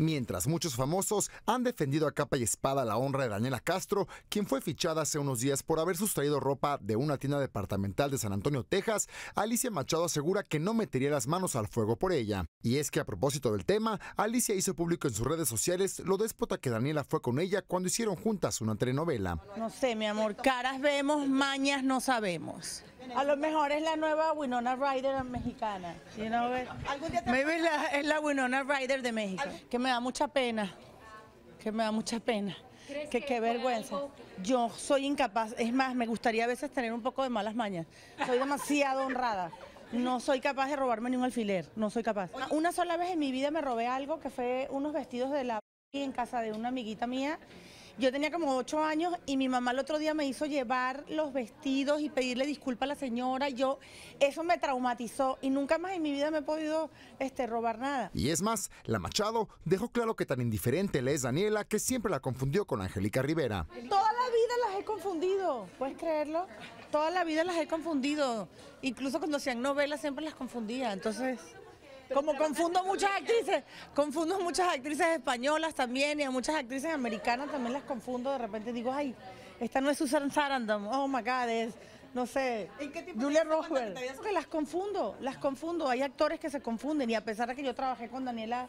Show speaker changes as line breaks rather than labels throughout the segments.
Mientras muchos famosos han defendido a capa y espada la honra de Daniela Castro, quien fue fichada hace unos días por haber sustraído ropa de una tienda departamental de San Antonio, Texas, Alicia Machado asegura que no metería las manos al fuego por ella. Y es que a propósito del tema, Alicia hizo público en sus redes sociales lo déspota que Daniela fue con ella cuando hicieron juntas una telenovela.
No sé, mi amor, caras vemos, mañas no sabemos. A lo mejor es la nueva Winona Ryder mexicana. Maybe es la, Winona Ryder de México. Que me da mucha pena. Que me da mucha pena. que, qué vergüenza. Yo soy incapaz. Es más, me gustaría a veces tener un poco de malas mañas. Soy demasiado honrada. No soy capaz de robarme ni un alfiler, no soy capaz. Una sola vez en mi vida me robé algo que fue unos vestidos de la en casa de una amiguita mía yo tenía como ocho años y mi mamá el otro día me hizo llevar los vestidos y pedirle disculpas a la señora. Yo, eso me traumatizó y nunca más en mi vida me he podido este, robar nada.
Y es más, la Machado dejó claro que tan indiferente le es Daniela que siempre la confundió con Angélica Rivera.
Toda la vida las he confundido, ¿puedes creerlo? Toda la vida las he confundido. Incluso cuando hacían novelas siempre las confundía. Entonces, como confundo muchas actrices, confundo muchas actrices españolas también y a muchas actrices americanas también las confundo. De repente digo, ay, esta no es Susan Sarandon, oh my God, es, no sé, Julia Roswell. las confundo, las confundo. Hay actores que se confunden y a pesar de que yo trabajé con Daniela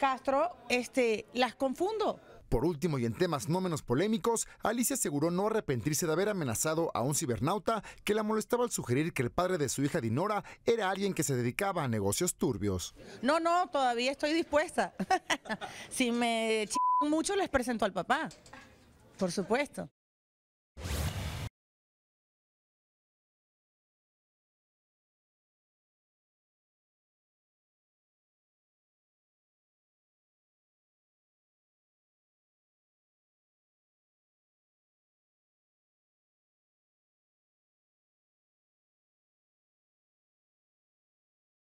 Castro, este, las confundo.
Por último, y en temas no menos polémicos, Alicia aseguró no arrepentirse de haber amenazado a un cibernauta que la molestaba al sugerir que el padre de su hija Dinora era alguien que se dedicaba a negocios turbios.
No, no, todavía estoy dispuesta. si me ch... mucho les presento al papá, por supuesto.